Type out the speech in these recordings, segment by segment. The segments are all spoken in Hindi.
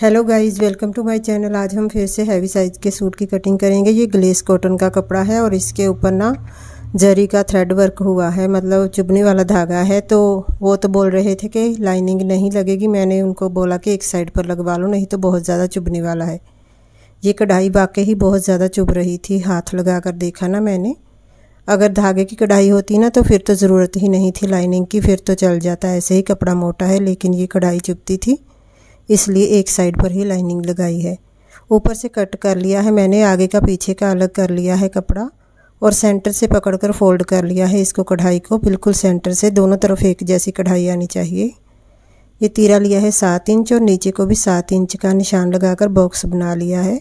hello guys welcome to my channel आज हम फिर से हैवी साइज़ के सूट की कटिंग करेंगे ये ग्लेस कॉटन का कपड़ा है और इसके ऊपर ना जरी का थ्रेड वर्क हुआ है मतलब चुभने वाला धागा है तो वो तो बोल रहे थे कि लाइनिंग नहीं लगेगी मैंने उनको बोला कि एक साइड पर लगवा लो नहीं तो बहुत ज़्यादा चुभने वाला है ये कढ़ाई वाकई ही बहुत ज़्यादा चुभ रही थी हाथ लगा कर देखा ना मैंने अगर धागे की कढ़ाई होती ना तो फिर तो ज़रूरत ही नहीं थी लाइनिंग की फिर तो चल जाता ऐसे ही कपड़ा मोटा है लेकिन ये कढ़ाई चुभती थी इसलिए एक साइड पर ही लाइनिंग लगाई है ऊपर से कट कर लिया है मैंने आगे का पीछे का अलग कर लिया है कपड़ा और सेंटर से पकड़कर फोल्ड कर लिया है इसको कढ़ाई को बिल्कुल सेंटर से दोनों तरफ एक जैसी कढ़ाई आनी चाहिए ये तीरा लिया है सात इंच और नीचे को भी सात इंच का निशान लगाकर बॉक्स बना लिया है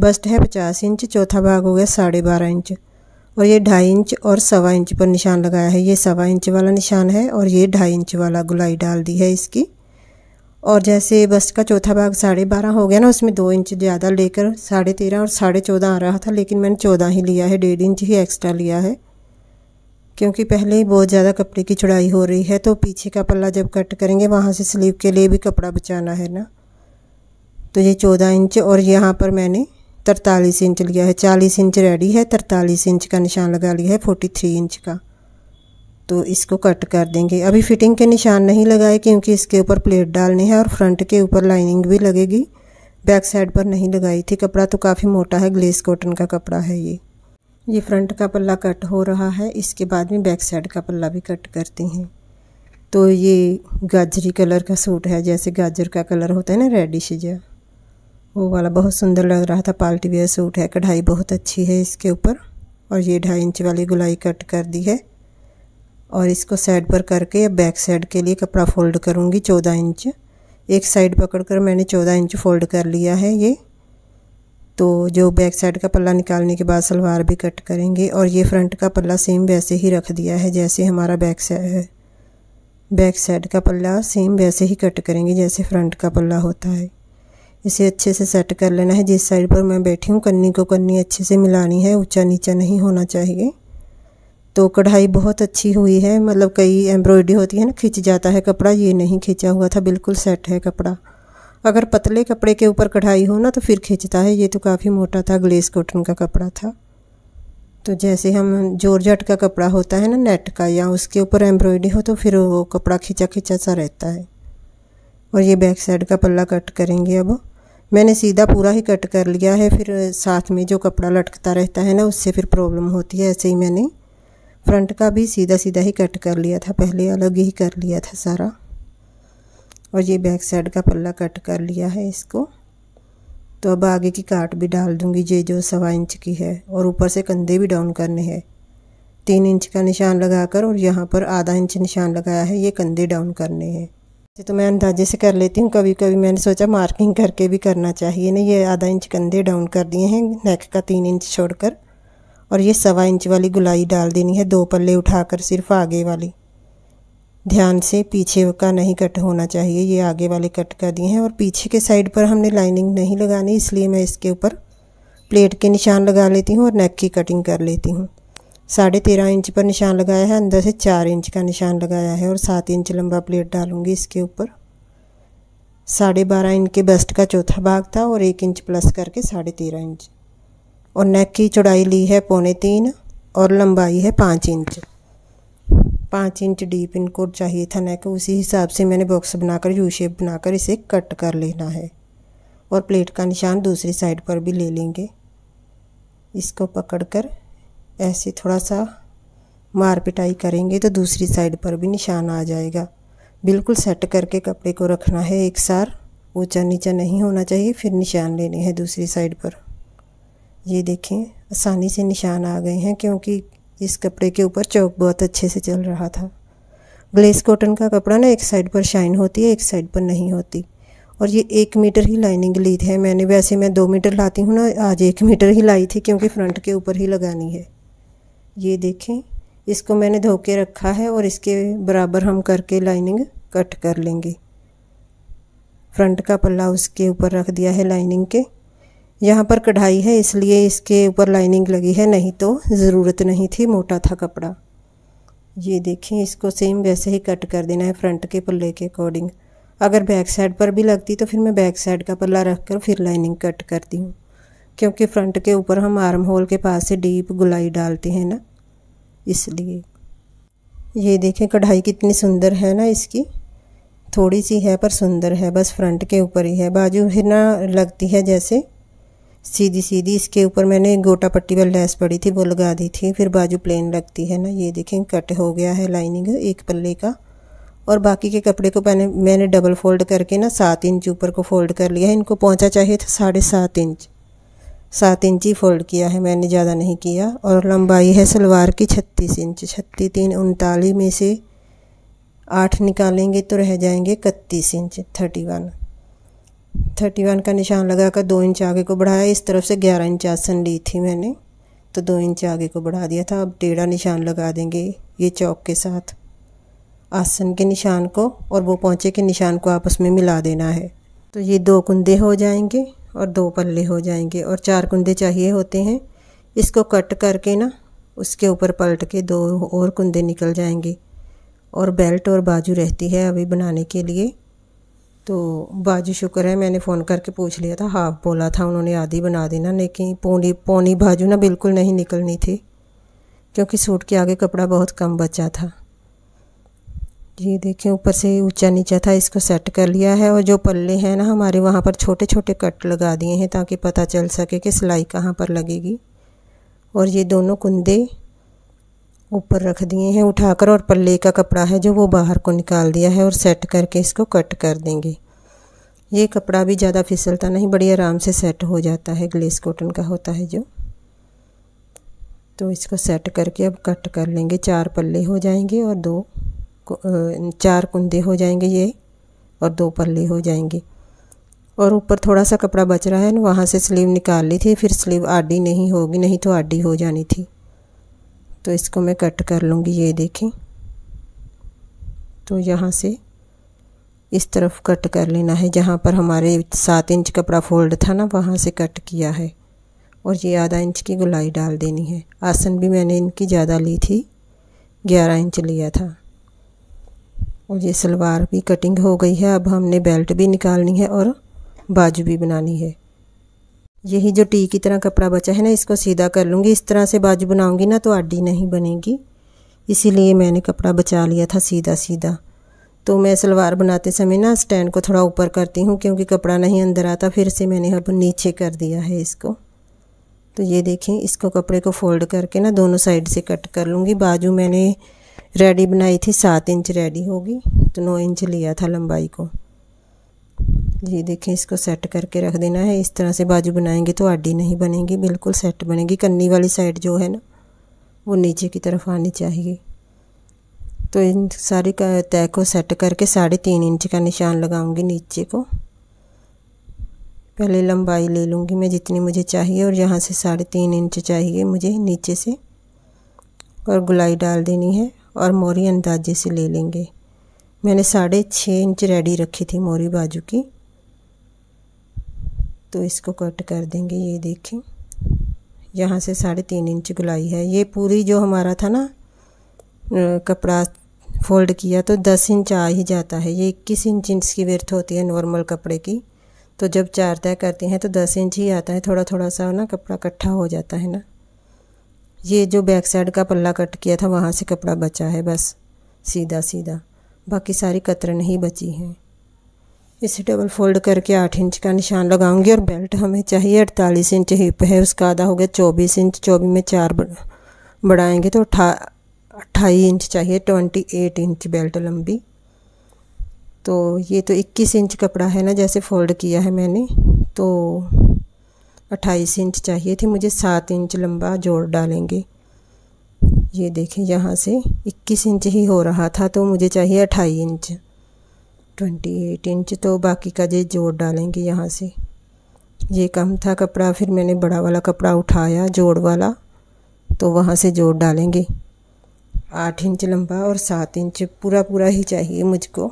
बस्ट है पचास इंच चौथा भाग हो गया साढ़े बारह इंच और ये ढाई इंच और सवा इंच पर निशान लगाया है ये सवा इंच वाला निशान है और ये ढाई इंच वाला गुलाई डाल दी है इसकी और जैसे बस्ट का चौथा भाग साढ़े बारह हो गया ना उसमें दो इंच ज़्यादा लेकर साढ़े तेरह और साढ़े चौदह आ रहा था लेकिन मैंने चौदह ही लिया है डेढ़ इंच ही एक्स्ट्रा लिया है क्योंकि पहले ही बहुत ज़्यादा कपड़े की चुड़ाई हो रही है तो पीछे का पल्ला जब कट करेंगे वहाँ से स्लीव के लिए भी कपड़ा बचाना है ना तो ये चौदह इंच और यहाँ पर मैंने तरतालीस इंच लिया है चालीस इंच रेडी है तरतालीस इंच का निशान लगा लिया है फोर्टी थ्री इंच का तो इसको कट कर देंगे अभी फिटिंग के निशान नहीं लगाए क्योंकि इसके ऊपर प्लेट डालनी है और फ्रंट के ऊपर लाइनिंग भी लगेगी बैक साइड पर नहीं लगाई थी कपड़ा तो काफ़ी मोटा है ग्लेस कॉटन का कपड़ा है ये ये फ्रंट का पल्ला कट हो रहा है इसके बाद में बैक साइड का पल्ला भी कट करती हैं तो ये गाजरी कलर का सूट है जैसे गाजर का कलर होता है ना रेडिश जहाँ वो वाला बहुत सुंदर लग रहा था पार्टी वेयर सूट है कढ़ाई बहुत अच्छी है इसके ऊपर और ये ढाई इंच वाली गुलाई कट कर दी है और इसको साइड पर करके बैक साइड के लिए कपड़ा फोल्ड करूँगी चौदह इंच एक साइड पकड़कर मैंने चौदह इंच फोल्ड कर लिया है ये तो जो बैक साइड का पल्ला निकालने के बाद सलवार भी कट करेंगे और ये फ्रंट का पल्ला सेम वैसे ही रख दिया है जैसे हमारा बैक साइड है बैक साइड का पल्ला सेम वैसे ही कट करेंगे जैसे फ्रंट का पल्ला होता है इसे अच्छे से सेट कर लेना है जिस साइड पर मैं बैठी हूँ कन्नी को कन्नी अच्छे से मिलानी है ऊंचा नीचा नहीं होना चाहिए तो कढ़ाई बहुत अच्छी हुई है मतलब कई एम्ब्रॉयडरी होती है ना खींच जाता है कपड़ा ये नहीं खींचा हुआ था बिल्कुल सेट है कपड़ा अगर पतले कपड़े के ऊपर कढ़ाई हो ना तो फिर खींचता है ये तो काफ़ी मोटा था ग्लेस कॉटन का कपड़ा था तो जैसे हम जोरजट का कपड़ा होता है ना नेट का या उसके ऊपर एम्ब्रॉयडरी हो तो फिर वो कपड़ा खींचा खींचा सा रहता है और ये बैक साइड का पल्ला कट करेंगे अब मैंने सीधा पूरा ही कट कर लिया है फिर साथ में जो कपड़ा लटकता रहता है ना उससे फिर प्रॉब्लम होती है ऐसे ही मैंने फ्रंट का भी सीधा सीधा ही कट कर लिया था पहले अलग ही कर लिया था सारा और ये बैक साइड का पल्ला कट कर लिया है इसको तो अब आगे की काट भी डाल दूँगी ये जो सवा इंच की है और ऊपर से कंधे भी डाउन करने हैं तीन इंच का निशान लगाकर और यहाँ पर आधा इंच निशान लगाया है ये कंधे डाउन करने हैं तो मैं अंदाजे से कर लेती हूँ कभी कभी मैंने सोचा मार्किंग करके भी करना चाहिए ना ये आधा इंच कंधे डाउन कर दिए हैं नेक का तीन इंच छोड़कर और ये सवा इंच वाली गुलाई डाल देनी है दो पल्ले उठाकर सिर्फ आगे वाली ध्यान से पीछे का नहीं कट होना चाहिए ये आगे वाले कट कर दिए हैं और पीछे के साइड पर हमने लाइनिंग नहीं लगानी इसलिए मैं इसके ऊपर प्लेट के निशान लगा लेती हूँ और नेक की कटिंग कर लेती हूँ साढ़े तेरह इंच पर निशान लगाया है अंदर से चार इंच का निशान लगाया है और सात इंच लंबा प्लेट डालूंगी इसके ऊपर साढ़े बारह इंच के बस्ट का चौथा भाग था और एक इंच प्लस करके साढ़े तेरह इंच और नेक की चौड़ाई ली है पौने तीन और लंबाई है पाँच इंच पाँच इंच डीप इनको चाहिए था नेक उसी हिसाब से मैंने बॉक्स बनाकर यू शेप बनाकर इसे कट कर लेना है और प्लेट का निशान दूसरी साइड पर भी ले लेंगे इसको पकड़कर ऐसे थोड़ा सा मार पिटाई करेंगे तो दूसरी साइड पर भी निशान आ जाएगा बिल्कुल सेट करके कपड़े को रखना है एक सार ऊँचा नीचा नहीं होना चाहिए फिर निशान लेने हैं दूसरी साइड पर ये देखें आसानी से निशान आ गए हैं क्योंकि इस कपड़े के ऊपर चौक बहुत अच्छे से चल रहा था ग्लेस कॉटन का कपड़ा ना एक साइड पर शाइन होती है एक साइड पर नहीं होती और ये एक मीटर ही लाइनिंग ली थी मैंने वैसे मैं दो मीटर लाती हूँ ना आज एक मीटर ही लाई थी क्योंकि फ्रंट के ऊपर ही लगानी है ये देखें इसको मैंने धो के रखा है और इसके बराबर हम करके लाइनिंग कट कर लेंगे फ्रंट का पल्ला उसके ऊपर रख दिया है लाइनिंग के यहाँ पर कढ़ाई है इसलिए इसके ऊपर लाइनिंग लगी है नहीं तो ज़रूरत नहीं थी मोटा था कपड़ा ये देखें इसको सेम वैसे ही कट कर देना है फ्रंट के पल्ले के अकॉर्डिंग अगर बैक साइड पर भी लगती तो फिर मैं बैक साइड का पल्ला रख कर फिर लाइनिंग कट करती हूँ क्योंकि फ्रंट के ऊपर हम आर्म होल के पास से डीप गुलाई डालते हैं ना इसलिए ये देखें कढ़ाई कितनी सुंदर है ना इसकी थोड़ी सी है पर सुंदर है बस फ्रंट के ऊपर ही है बाजू फिर ना लगती है जैसे सीधी सीधी इसके ऊपर मैंने गोटा पट्टी पर लैस पड़ी थी वो लगा दी थी फिर बाजू प्लेन लगती है ना ये देखें कट हो गया है लाइनिंग एक पल्ले का और बाकी के कपड़े को मैंने मैंने डबल फोल्ड करके ना सात इंच ऊपर को फोल्ड कर लिया है इनको पहुँचा चाहिए था साढ़े सात इंच सात इंच ही फोल्ड किया है मैंने ज़्यादा नहीं किया और लंबाई है सलवार की छत्तीस इंच छत्तीस तीन उनतालीस में से आठ निकालेंगे तो रह जाएंगे इकतीस inch thirty one thirty one का निशान लगाकर दो इंच आगे को बढ़ाया इस तरफ से ग्यारह इंच आसन ली थी मैंने तो दो इंच आगे को बढ़ा दिया था अब टेढ़ा निशान लगा देंगे ये चौक के साथ आसन के निशान को और वो पहुँचे के निशान को आपस में मिला देना है तो ये दो कुंदे हो जाएंगे और दो पल्ले हो जाएंगे और चार कुंदे चाहिए होते हैं इसको कट करके ना उसके ऊपर पलट के दो और कुंदे निकल जाएंगे और बेल्ट और बाजू रहती है अभी बनाने के लिए तो बाजू शुक्र है मैंने फ़ोन करके पूछ लिया था हाफ बोला था उन्होंने आधी बना देना लेकिन पौनी पौनी बाजू ना बिल्कुल नहीं निकलनी थी क्योंकि सूट के आगे कपड़ा बहुत कम बचा था ये देखें ऊपर से ऊंचा नीचा था इसको सेट कर लिया है और जो पल्ले हैं ना हमारे वहाँ पर छोटे छोटे कट लगा दिए हैं ताकि पता चल सके कि सिलाई कहाँ पर लगेगी और ये दोनों कुंदे ऊपर रख दिए हैं उठाकर और पल्ले का कपड़ा है जो वो बाहर को निकाल दिया है और सेट करके इसको कट कर देंगे ये कपड़ा भी ज़्यादा फिसलता नहीं बड़ी आराम से सेट हो जाता है ग्लेस कॉटन का होता है जो तो इसको सेट करके अब कट कर लेंगे चार पल्ले हो जाएंगे और दो चार कुंदे हो जाएंगे ये और दो पल्ले हो जाएंगे और ऊपर थोड़ा सा कपड़ा बच रहा है वहाँ से स्लीव निकाल ली थी फिर स्लीव आडी नहीं होगी नहीं तो आडी हो जानी थी तो इसको मैं कट कर लूँगी ये देखें तो यहाँ से इस तरफ कट कर लेना है जहाँ पर हमारे सात इंच कपड़ा फोल्ड था ना वहाँ से कट किया है और ये आधा इंच की गुलाई डाल देनी है आसन भी मैंने इनकी ज़्यादा ली थी ग्यारह इंच लिया था और ये सलवार भी कटिंग हो गई है अब हमने बेल्ट भी निकालनी है और बाजू भी बनानी है यही जो टी की तरह कपड़ा बचा है ना इसको सीधा कर लूँगी इस तरह से बाजू बनाऊँगी ना तो आडी नहीं बनेगी इसीलिए मैंने कपड़ा बचा लिया था सीधा सीधा तो मैं सलवार बनाते समय ना स्टैंड को थोड़ा ऊपर करती हूँ क्योंकि कपड़ा नहीं अंदर आता फिर से मैंने अब नीचे कर दिया है इसको तो ये देखें इसको कपड़े को फोल्ड करके ना दोनों साइड से कट कर लूँगी बाजू मैंने रेडी बनाई थी सात इंच रेडी होगी तो नौ इंच लिया था लंबाई को ये देखें इसको सेट करके रख देना है इस तरह से बाजू बनाएंगे तो आडी नहीं बनेगी बिल्कुल सेट बनेगी कन्नी वाली साइड जो है ना वो नीचे की तरफ आनी चाहिए तो इन सारी तय को सेट करके साढ़े तीन इंच का निशान लगाऊंगी नीचे को पहले लंबाई ले लूँगी मैं जितनी मुझे चाहिए और यहाँ से साढ़े तीन इंच चाहिए मुझे नीचे से और गुलाई डाल देनी है और मोरी अंदाजे से ले लेंगे मैंने साढ़े छः इंच रेडी रखी थी मोरी बाजू की तो इसको कट कर देंगे ये देखें यहाँ से साढ़े तीन इंच गुलाई है ये पूरी जो हमारा था ना कपड़ा फोल्ड किया तो दस इंच आ ही जाता है ये इक्कीस इंच इंच की वर्थ होती है नॉर्मल कपड़े की तो जब चार तय करते हैं तो दस इंच ही आता है थोड़ा थोड़ा सा ना कपड़ा इकट्ठा हो जाता है ना ये जो बैक साइड का पल्ला कट किया था वहाँ से कपड़ा बचा है बस सीधा सीधा बाकी सारी कतरन ही बची हैं इसे डबल फोल्ड करके आठ इंच का निशान लगाऊंगी और बेल्ट हमें चाहिए अड़तालीस इंच हिप है उसका आधा हो गया चौबीस इंच चौबीस में चार बढ़ाएंगे तो अठा अट्ठाईस इंच चाहिए ट्वेंटी एट इंच बेल्ट लंबी तो ये तो इक्कीस इंच कपड़ा है ना जैसे फोल्ड किया है मैंने तो अट्ठाईस इंच चाहिए थी मुझे सात इंच लंबा जोड़ डालेंगे ये देखें यहाँ से इक्कीस इंच ही हो रहा था तो मुझे चाहिए अट्ठाईस इंच ट्वेंटी एट इंच तो बाकी का जो जोड़ डालेंगे यहाँ से ये कम था कपड़ा फिर मैंने बड़ा वाला कपड़ा उठाया जोड़ वाला तो वहाँ से जोड़ डालेंगे आठ इंच लंबा और सात इंच पूरा पूरा ही चाहिए मुझको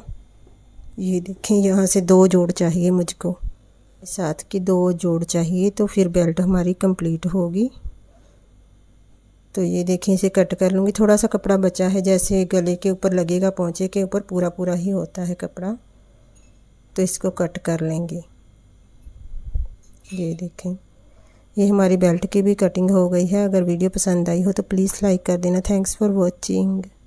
ये देखें यहाँ से दो जोड़ चाहिए मुझको साथ की दो जोड़ चाहिए तो फिर बेल्ट हमारी कंप्लीट होगी तो ये देखें इसे कट कर लूँगी थोड़ा सा कपड़ा बचा है जैसे गले के ऊपर लगेगा पहुँचे के ऊपर पूरा पूरा ही होता है कपड़ा तो इसको कट कर लेंगे ये देखें ये हमारी बेल्ट की भी कटिंग हो गई है अगर वीडियो पसंद आई हो तो प्लीज़ लाइक कर देना थैंक्स फॉर वॉचिंग